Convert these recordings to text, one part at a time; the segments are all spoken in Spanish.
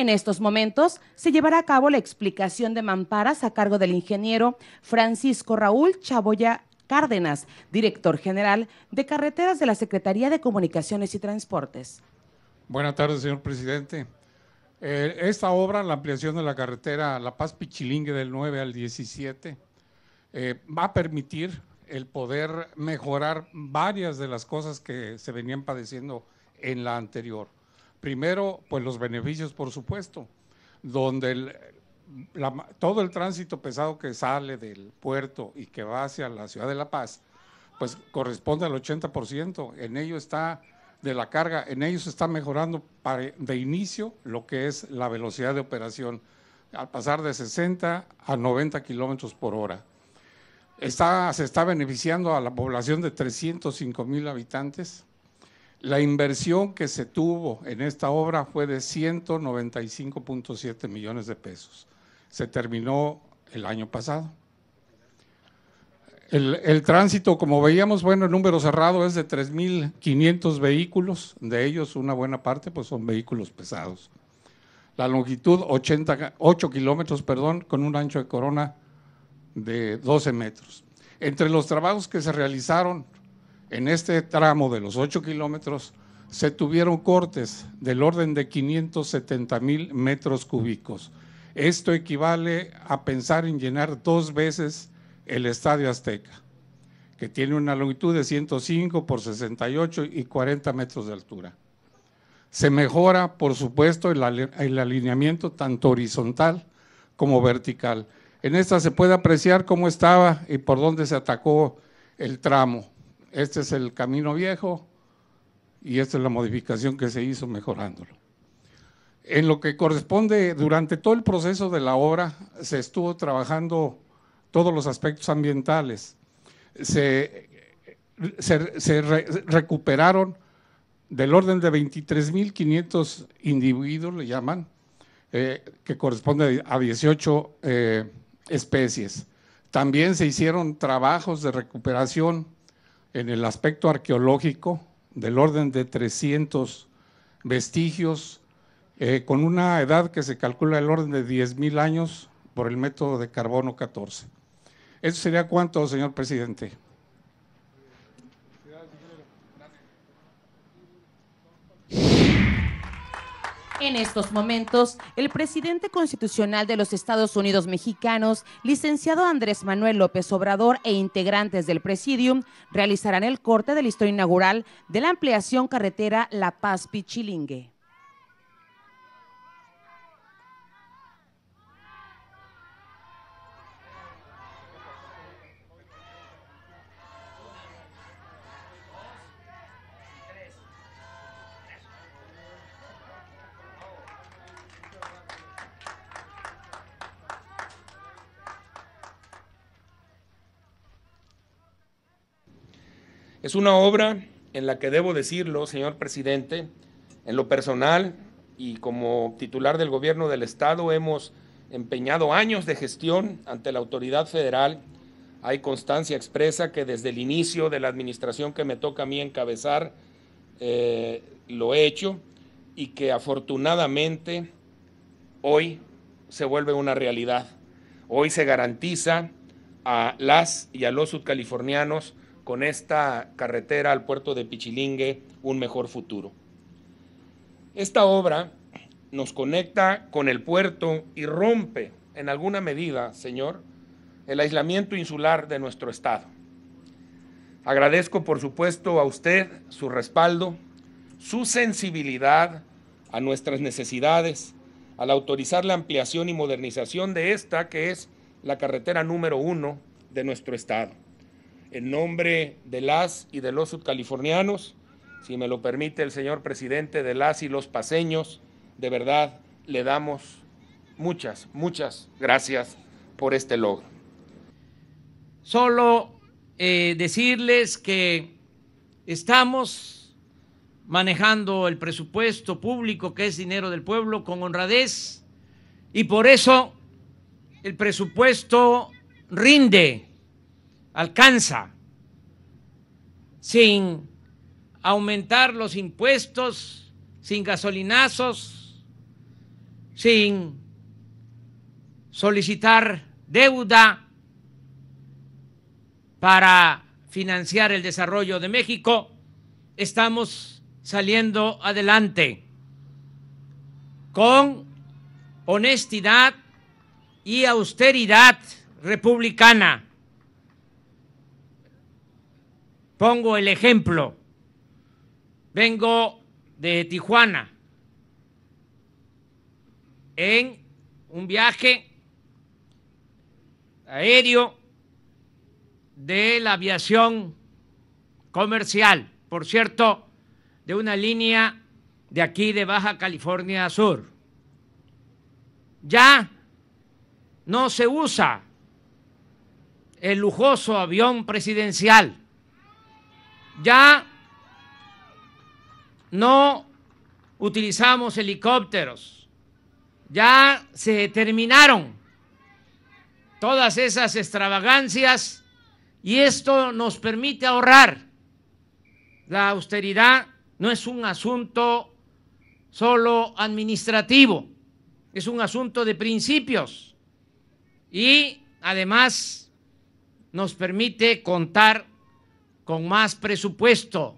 En estos momentos se llevará a cabo la explicación de mamparas a cargo del ingeniero Francisco Raúl Chaboya Cárdenas, director general de Carreteras de la Secretaría de Comunicaciones y Transportes. Buenas tardes, señor presidente. Eh, esta obra, la ampliación de la carretera La Paz Pichilingue del 9 al 17, eh, va a permitir el poder mejorar varias de las cosas que se venían padeciendo en la anterior. Primero, pues los beneficios, por supuesto, donde todo el tránsito pesado que sale del puerto y que va hacia la ciudad de La Paz, pues corresponde al 80%. En ello está de la carga, en ello se está mejorando de inicio lo que es la velocidad de operación, al pasar de 60 a 90 kilómetros por hora. Está, se está beneficiando a la población de 305 mil habitantes la inversión que se tuvo en esta obra fue de 195.7 millones de pesos. Se terminó el año pasado. El, tránsito, como veíamos, bueno, el número cerrado es de 3.500 vehículos, de ellos una buena parte pues son vehículos pesados. La longitud 8 kilómetros, perdón, con un ancho de corona de 12 metros. Entre los trabajos que se realizaron en este tramo de los 8 kilómetros se tuvieron cortes del orden de 570 mil metros cúbicos. Esto equivale a pensar en llenar dos veces el Estadio Azteca, que tiene una longitud de 105 por 68 y 40 metros de altura. Se mejora, por supuesto, el, el alineamiento tanto horizontal como vertical. En esta se puede apreciar cómo estaba y por dónde se atacó el tramo este es el camino viejo y esta es la modificación que se hizo mejorándolo. En lo que corresponde, durante todo el proceso de la obra se estuvo trabajando todos los aspectos ambientales. Se, recuperaron del orden de 23.500 individuos, le llaman, eh, que corresponde a 18 eh, especies. También se hicieron trabajos de recuperación en el aspecto arqueológico del orden de 300 vestigios, eh, con una edad que se calcula el orden de 10.000 años por el método de carbono 14. ¿Eso sería cuánto, señor presidente? En estos momentos, el presidente constitucional de los Estados Unidos mexicanos, licenciado Andrés Manuel López Obrador e integrantes del presidium realizarán el corte de la historia inaugural de la ampliación carretera La Paz-Pichilingue. Es una obra en la que debo decirlo, señor presidente, en lo personal y como titular del gobierno del Estado hemos empeñado años de gestión ante la autoridad federal. Hay constancia expresa que desde el inicio de la administración que me toca a mí encabezar, eh, lo he hecho y que afortunadamente hoy se vuelve una realidad. Hoy se garantiza a las y a los subcalifornianos con esta carretera al puerto de Pichilingue un mejor futuro. Esta obra nos conecta con el puerto y rompe en alguna medida, Señor, el aislamiento insular de nuestro Estado. Agradezco, por supuesto, a usted su respaldo, su sensibilidad a nuestras necesidades, al autorizar la ampliación y modernización de esta, que es la carretera número uno de nuestro Estado en nombre de las y de los subcalifornianos, si me lo permite el señor presidente, de las y los paseños, de verdad le damos muchas, muchas gracias por este logro. Solo eh, decirles que estamos manejando el presupuesto público, que es dinero del pueblo, con honradez, y por eso el presupuesto rinde alcanza sin aumentar los impuestos, sin gasolinazos, sin solicitar deuda para financiar el desarrollo de México, estamos saliendo adelante con honestidad y austeridad republicana Pongo el ejemplo. Vengo de Tijuana en un viaje aéreo de la aviación comercial, por cierto, de una línea de aquí de Baja California Sur. Ya no se usa el lujoso avión presidencial ya no utilizamos helicópteros, ya se terminaron todas esas extravagancias y esto nos permite ahorrar. La austeridad no es un asunto solo administrativo, es un asunto de principios y además nos permite contar con más presupuesto.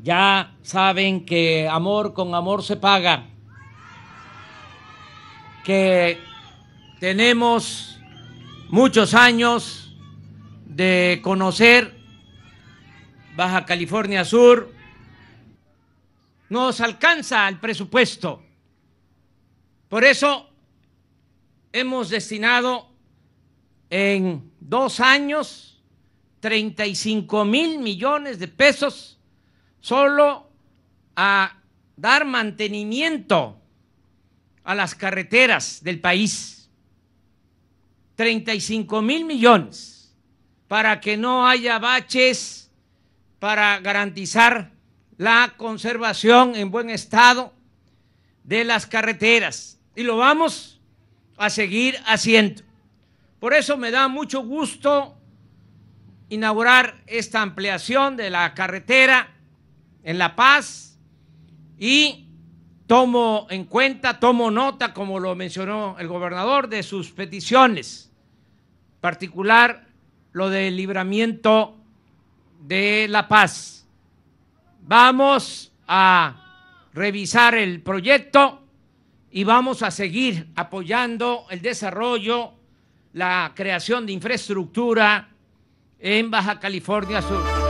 Ya saben que amor con amor se paga, que tenemos muchos años de conocer Baja California Sur, nos alcanza el presupuesto. Por eso hemos destinado en dos años 35 mil millones de pesos solo a dar mantenimiento a las carreteras del país. 35 mil millones para que no haya baches, para garantizar la conservación en buen estado de las carreteras. Y lo vamos a seguir haciendo. Por eso me da mucho gusto inaugurar esta ampliación de la carretera en La Paz y tomo en cuenta, tomo nota, como lo mencionó el gobernador, de sus peticiones, en particular lo del libramiento de La Paz. Vamos a revisar el proyecto y vamos a seguir apoyando el desarrollo, la creación de infraestructura, en Baja California Sur.